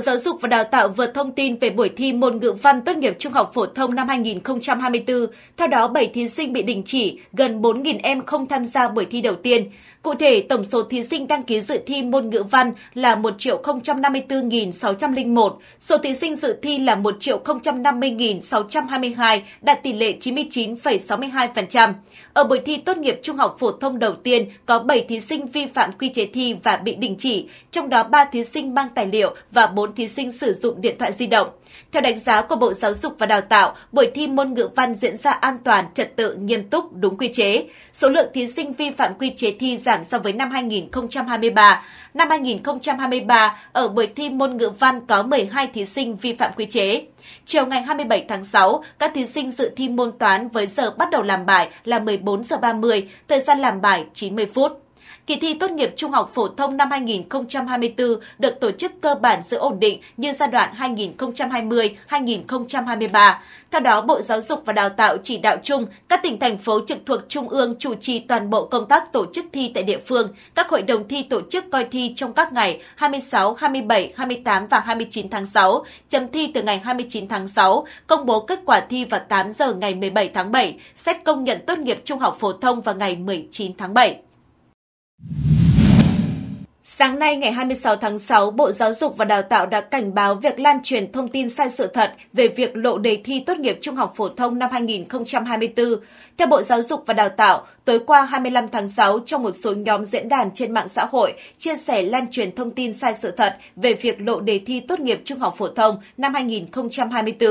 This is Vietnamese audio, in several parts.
Giáo dục và Đào tạo vừa thông tin về buổi thi môn ngữ văn tốt nghiệp trung học phổ thông năm 2024. Theo đó, 7 thí sinh bị đình chỉ, gần 4.000 em không tham gia buổi thi đầu tiên. Cụ thể, tổng số thí sinh đăng ký dự thi môn ngữ văn là 1.054.601, số thí sinh dự thi là 1.050.622, đạt tỷ lệ 99,62%. Ở buổi thi tốt nghiệp trung học phổ thông đầu tiên, có 7 thí sinh vi phạm quy chế thi và bị đình chỉ, trong đó 3 thí sinh mang tài liệu và 4 lượng thí sinh sử dụng điện thoại di động. Theo đánh giá của Bộ Giáo dục và Đào tạo, buổi thi môn ngữ văn diễn ra an toàn, trật tự, nghiêm túc, đúng quy chế. Số lượng thí sinh vi phạm quy chế thi giảm so với năm 2023. Năm 2023, ở buổi thi môn ngữ văn có 12 thí sinh vi phạm quy chế. Chiều ngày 27 tháng 6, các thí sinh dự thi môn toán với giờ bắt đầu làm bài là 14 h 30, thời gian làm bài 90 phút. Kỳ thi tốt nghiệp trung học phổ thông năm 2024 được tổ chức cơ bản giữ ổn định như giai đoạn 2020-2023. Theo đó, Bộ Giáo dục và Đào tạo chỉ đạo chung các tỉnh thành phố trực thuộc trung ương chủ trì toàn bộ công tác tổ chức thi tại địa phương. Các hội đồng thi tổ chức coi thi trong các ngày 26, 27, 28 và 29 tháng 6, chấm thi từ ngày 29 tháng 6, công bố kết quả thi vào 8 giờ ngày 17 tháng 7, xét công nhận tốt nghiệp trung học phổ thông vào ngày 19 tháng 7. Sáng nay ngày 26 tháng 6, Bộ Giáo dục và Đào tạo đã cảnh báo việc lan truyền thông tin sai sự thật về việc lộ đề thi tốt nghiệp trung học phổ thông năm 2024. Theo Bộ Giáo dục và Đào tạo, tối qua 25 tháng 6, trong một số nhóm diễn đàn trên mạng xã hội chia sẻ lan truyền thông tin sai sự thật về việc lộ đề thi tốt nghiệp trung học phổ thông năm 2024.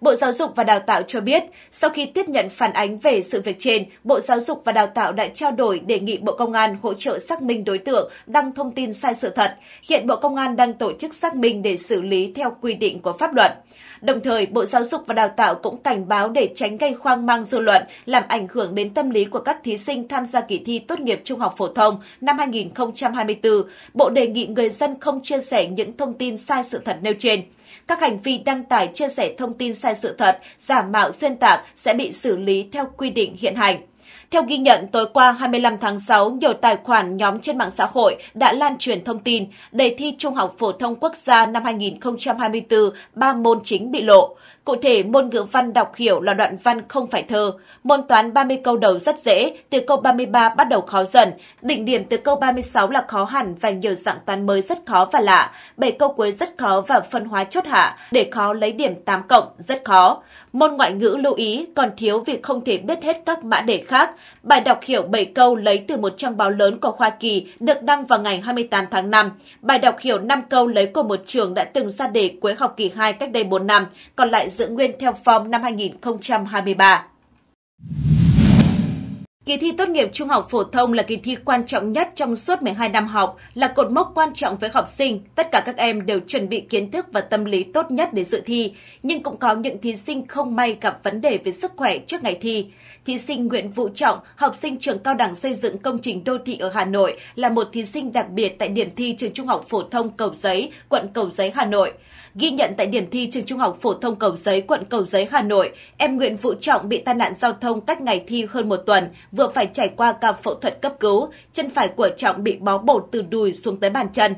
Bộ Giáo dục và Đào tạo cho biết, sau khi tiếp nhận phản ánh về sự việc trên, Bộ Giáo dục và Đào tạo đã trao đổi đề nghị Bộ Công an hỗ trợ xác minh đối tượng đăng thông thông tin sai sự thật. Hiện Bộ Công an đang tổ chức xác minh để xử lý theo quy định của pháp luật. Đồng thời, Bộ Giáo dục và Đào tạo cũng cảnh báo để tránh gây khoang mang dư luận, làm ảnh hưởng đến tâm lý của các thí sinh tham gia kỳ thi tốt nghiệp trung học phổ thông năm 2024. Bộ đề nghị người dân không chia sẻ những thông tin sai sự thật nêu trên. Các hành vi đăng tải chia sẻ thông tin sai sự thật, giả mạo xuyên tạc sẽ bị xử lý theo quy định hiện hành. Theo ghi nhận, tối qua 25 tháng 6, nhiều tài khoản nhóm trên mạng xã hội đã lan truyền thông tin đề thi Trung học Phổ thông Quốc gia năm 2024 ba môn chính bị lộ. Cụ thể, môn ngữ văn đọc hiểu là đoạn văn không phải thơ. Môn toán 30 câu đầu rất dễ, từ câu 33 bắt đầu khó dần. Đỉnh điểm từ câu 36 là khó hẳn và nhiều dạng toán mới rất khó và lạ. 7 câu cuối rất khó và phân hóa chốt hạ, để khó lấy điểm 8 cộng rất khó. Môn ngoại ngữ lưu ý còn thiếu vì không thể biết hết các mã đề khác. Bài đọc hiểu 7 câu lấy từ một trang báo lớn của Hoa Kỳ được đăng vào ngày 28 tháng 5. Bài đọc hiểu 5 câu lấy của một trường đã từng ra đề cuối học kỳ 2 cách đây 4 năm, còn lại giữ nguyên theo form năm 2023. Kỳ thi tốt nghiệp trung học phổ thông là kỳ thi quan trọng nhất trong suốt 12 năm học, là cột mốc quan trọng với học sinh. Tất cả các em đều chuẩn bị kiến thức và tâm lý tốt nhất để dự thi, nhưng cũng có những thí sinh không may gặp vấn đề về sức khỏe trước ngày thi. Thí sinh Nguyễn Vũ Trọng, học sinh trường cao đẳng xây dựng công trình đô thị ở Hà Nội, là một thí sinh đặc biệt tại điểm thi trường trung học phổ thông Cầu Giấy, quận Cầu Giấy, Hà Nội. Ghi nhận tại điểm thi trường Trung học phổ thông Cầu Giấy, quận Cầu Giấy, Hà Nội, em Nguyễn Vũ Trọng bị tai nạn giao thông cách ngày thi hơn một tuần, vừa phải trải qua ca phẫu thuật cấp cứu, chân phải của Trọng bị bó bột từ đùi xuống tới bàn chân.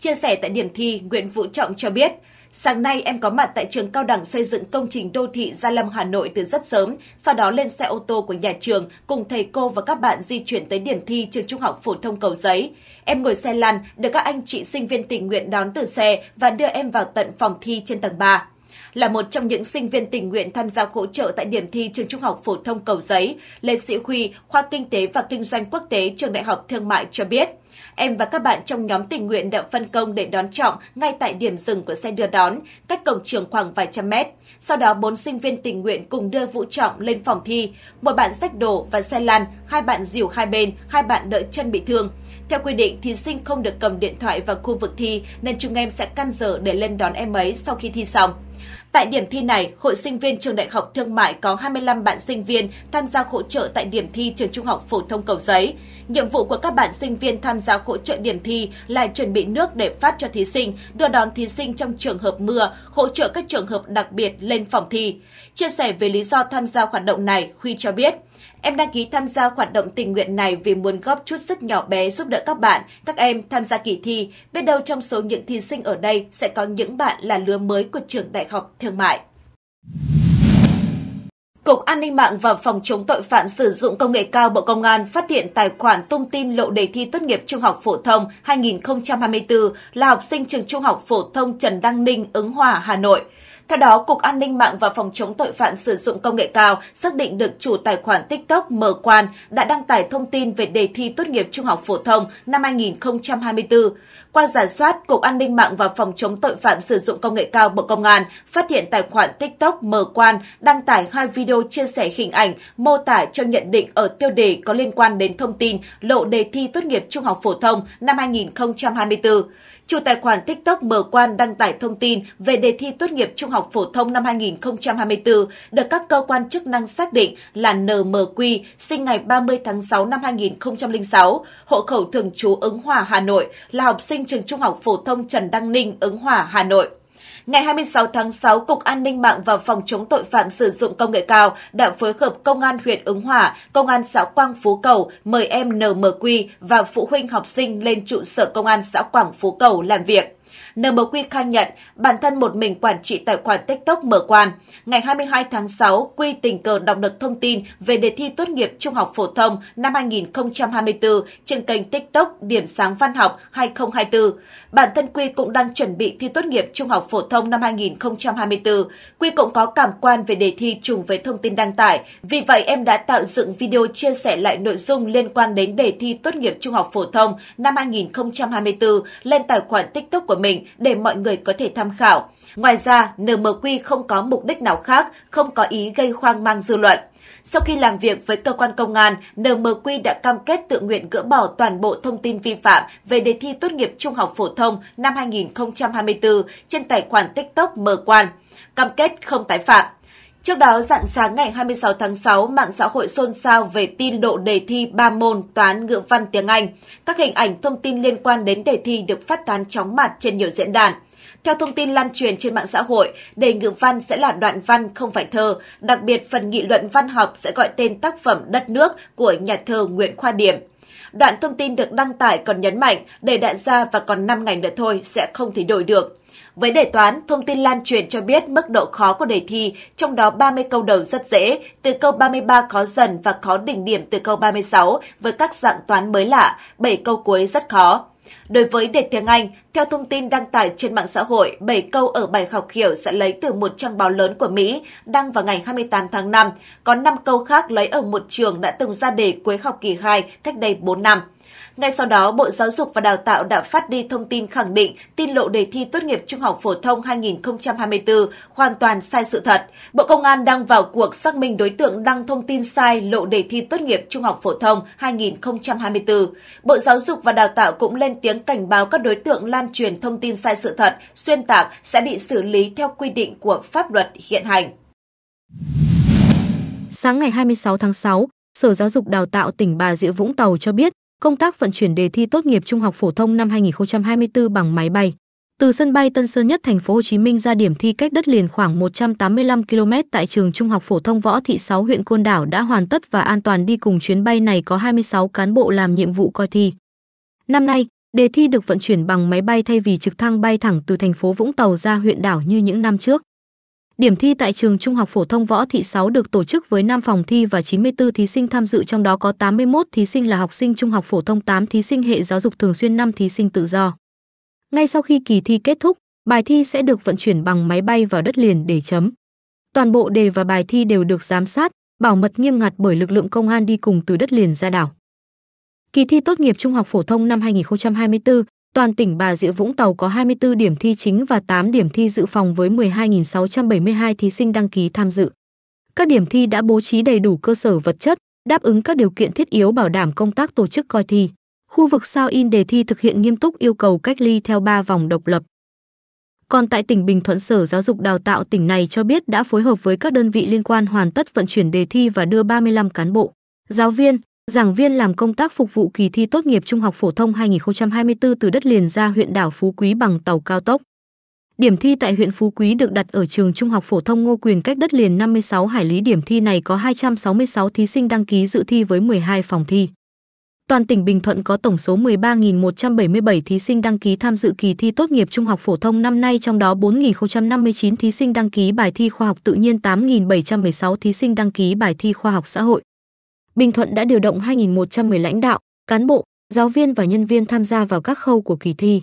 Chia sẻ tại điểm thi, Nguyễn Vũ Trọng cho biết, Sáng nay, em có mặt tại trường cao đẳng xây dựng công trình đô thị Gia Lâm, Hà Nội từ rất sớm, sau đó lên xe ô tô của nhà trường cùng thầy cô và các bạn di chuyển tới điểm thi trường trung học phổ thông Cầu Giấy. Em ngồi xe lăn, được các anh chị sinh viên tình nguyện đón từ xe và đưa em vào tận phòng thi trên tầng 3 là một trong những sinh viên tình nguyện tham gia hỗ trợ tại điểm thi trường trung học phổ thông Cầu Giấy, Lê Sĩ Huy, khoa Kinh tế và Kinh doanh Quốc tế trường Đại học Thương mại cho biết – Em và các bạn trong nhóm tình nguyện đã phân công để đón Trọng ngay tại điểm dừng của xe đưa đón, cách cổng trường khoảng vài trăm mét. Sau đó, bốn sinh viên tình nguyện cùng đưa Vũ Trọng lên phòng thi. Một bạn sách đồ và xe lăn, hai bạn dìu hai bên, hai bạn đợi chân bị thương. Theo quy định, thí sinh không được cầm điện thoại vào khu vực thi nên chúng em sẽ căn dở để lên đón em ấy sau khi thi xong. Tại điểm thi này, Hội sinh viên Trường Đại học Thương mại có 25 bạn sinh viên tham gia hỗ trợ tại điểm thi Trường Trung học Phổ thông Cầu Giấy. Nhiệm vụ của các bạn sinh viên tham gia hỗ trợ điểm thi là chuẩn bị nước để phát cho thí sinh, đưa đón thí sinh trong trường hợp mưa, hỗ trợ các trường hợp đặc biệt lên phòng thi. Chia sẻ về lý do tham gia hoạt động này, Huy cho biết – Em đăng ký tham gia hoạt động tình nguyện này vì muốn góp chút sức nhỏ bé giúp đỡ các bạn, các em tham gia kỳ thi. Biết đâu trong số những thí sinh ở đây sẽ có những bạn là lứa mới của trường đại học thương mại. Cục An ninh mạng và Phòng chống tội phạm sử dụng công nghệ cao Bộ Công an phát hiện tài khoản tung tin lộ đề thi tốt nghiệp trung học phổ thông 2024 là học sinh trường trung học phổ thông Trần Đăng Ninh, ứng hòa Hà Nội. Theo đó, Cục An ninh mạng và Phòng chống tội phạm sử dụng công nghệ cao xác định được chủ tài khoản TikTok Mở Quan đã đăng tải thông tin về đề thi tốt nghiệp trung học phổ thông năm 2024. Qua giả soát, Cục An ninh mạng và Phòng chống tội phạm sử dụng công nghệ cao Bộ Công an phát hiện tài khoản TikTok Mở Quan đăng tải hai video chia sẻ hình ảnh mô tả cho nhận định ở tiêu đề có liên quan đến thông tin lộ đề thi tốt nghiệp trung học phổ thông năm 2024. Chủ tài khoản TikTok Mở Quan đăng tải thông tin về đề thi tốt nghiệp trung học học phổ thông năm 2024 được các cơ quan chức năng xác định là NMQ, sinh ngày 30 tháng 6 năm 2006, hộ khẩu thường trú Ứng Hòa, Hà Nội, là học sinh trường Trung học phổ thông Trần Đăng Ninh, Ứng Hòa, Hà Nội. Ngày 26 tháng 6, Cục An ninh mạng và Phòng chống tội phạm sử dụng công nghệ cao đã phối hợp Công an huyện Ứng Hòa, Công an xã Quang Phú Cầu mời em NMQ và phụ huynh học sinh lên trụ sở Công an xã Quảng Phú Cầu làm việc. NMQ khai nhận bản thân một mình quản trị tài khoản TikTok mở quan. Ngày 22 tháng 6, Quy tình cờ đọc được thông tin về đề thi tốt nghiệp trung học phổ thông năm 2024 trên kênh TikTok Điểm sáng văn học 2024. Bản thân Quy cũng đang chuẩn bị thi tốt nghiệp trung học phổ thông năm 2024. Quy cũng có cảm quan về đề thi trùng với thông tin đăng tải. Vì vậy, em đã tạo dựng video chia sẻ lại nội dung liên quan đến đề thi tốt nghiệp trung học phổ thông năm 2024 lên tài khoản TikTok của mình mình để mọi người có thể tham khảo. Ngoài ra, NMQ không có mục đích nào khác, không có ý gây hoang mang dư luận. Sau khi làm việc với cơ quan công an, NMQ đã cam kết tự nguyện gỡ bỏ toàn bộ thông tin vi phạm về đề thi tốt nghiệp trung học phổ thông năm 2024 trên tài khoản TikTok mở quan. Cam kết không tái phạm. Trước đó, dạng sáng ngày 26 tháng 6, mạng xã hội xôn xao về tin độ đề thi 3 môn toán ngữ văn tiếng Anh. Các hình ảnh thông tin liên quan đến đề thi được phát tán chóng mặt trên nhiều diễn đàn. Theo thông tin lan truyền trên mạng xã hội, đề ngữ văn sẽ là đoạn văn không phải thơ, đặc biệt phần nghị luận văn học sẽ gọi tên tác phẩm Đất nước của nhà thơ Nguyễn Khoa Điểm. Đoạn thông tin được đăng tải còn nhấn mạnh đề đại ra và còn 5 ngày nữa thôi sẽ không thể đổi được. Với đề toán, thông tin lan truyền cho biết mức độ khó của đề thi, trong đó 30 câu đầu rất dễ, từ câu 33 khó dần và khó đỉnh điểm từ câu 36 với các dạng toán mới lạ, 7 câu cuối rất khó. Đối với đề tiếng Anh, theo thông tin đăng tải trên mạng xã hội, 7 câu ở bài học hiểu sẽ lấy từ một trang báo lớn của Mỹ đăng vào ngày 28 tháng 5, có 5 câu khác lấy ở một trường đã từng ra đề cuối học kỳ 2 cách đây 4 năm. Ngay sau đó, Bộ Giáo dục và Đào tạo đã phát đi thông tin khẳng định tin lộ đề thi tốt nghiệp trung học phổ thông 2024 hoàn toàn sai sự thật. Bộ Công an đang vào cuộc xác minh đối tượng đăng thông tin sai lộ đề thi tốt nghiệp trung học phổ thông 2024. Bộ Giáo dục và Đào tạo cũng lên tiếng cảnh báo các đối tượng lan truyền thông tin sai sự thật, xuyên tạc sẽ bị xử lý theo quy định của pháp luật hiện hành. Sáng ngày 26 tháng 6, Sở Giáo dục Đào tạo tỉnh Bà Rịa Vũng Tàu cho biết công tác vận chuyển đề thi tốt nghiệp trung học phổ thông năm 2024 bằng máy bay. Từ sân bay Tân Sơn Nhất thành phố Hồ Chí Minh ra điểm thi cách đất liền khoảng 185 km tại trường Trung học phổ thông Võ Thị 6 huyện Côn Đảo đã hoàn tất và an toàn đi cùng chuyến bay này có 26 cán bộ làm nhiệm vụ coi thi. Năm nay, đề thi được vận chuyển bằng máy bay thay vì trực thăng bay thẳng từ thành phố Vũng Tàu ra huyện đảo như những năm trước. Điểm thi tại trường Trung học phổ thông Võ Thị 6 được tổ chức với 5 phòng thi và 94 thí sinh tham dự trong đó có 81 thí sinh là học sinh trung học phổ thông, 8 thí sinh hệ giáo dục thường xuyên, 5 thí sinh tự do. Ngay sau khi kỳ thi kết thúc, bài thi sẽ được vận chuyển bằng máy bay vào đất liền để chấm. Toàn bộ đề và bài thi đều được giám sát, bảo mật nghiêm ngặt bởi lực lượng công an đi cùng từ đất liền ra đảo. Kỳ thi tốt nghiệp trung học phổ thông năm 2024 Toàn tỉnh Bà Rịa Vũng Tàu có 24 điểm thi chính và 8 điểm thi dự phòng với 12.672 thí sinh đăng ký tham dự. Các điểm thi đã bố trí đầy đủ cơ sở vật chất, đáp ứng các điều kiện thiết yếu bảo đảm công tác tổ chức coi thi. Khu vực sao in đề thi thực hiện nghiêm túc yêu cầu cách ly theo 3 vòng độc lập. Còn tại tỉnh Bình Thuận, Sở Giáo dục Đào tạo tỉnh này cho biết đã phối hợp với các đơn vị liên quan hoàn tất vận chuyển đề thi và đưa 35 cán bộ, giáo viên, Giảng viên làm công tác phục vụ kỳ thi tốt nghiệp trung học phổ thông 2024 từ đất liền ra huyện đảo Phú Quý bằng tàu cao tốc. Điểm thi tại huyện Phú Quý được đặt ở trường Trung học phổ thông Ngô Quyền cách đất liền 56 hải lý. Điểm thi này có 266 thí sinh đăng ký dự thi với 12 phòng thi. Toàn tỉnh Bình Thuận có tổng số 13.177 thí sinh đăng ký tham dự kỳ thi tốt nghiệp trung học phổ thông năm nay, trong đó 4.059 thí sinh đăng ký bài thi khoa học tự nhiên, 8.716 thí sinh đăng ký bài thi khoa học xã hội. Bình Thuận đã điều động 2.110 lãnh đạo, cán bộ, giáo viên và nhân viên tham gia vào các khâu của kỳ thi.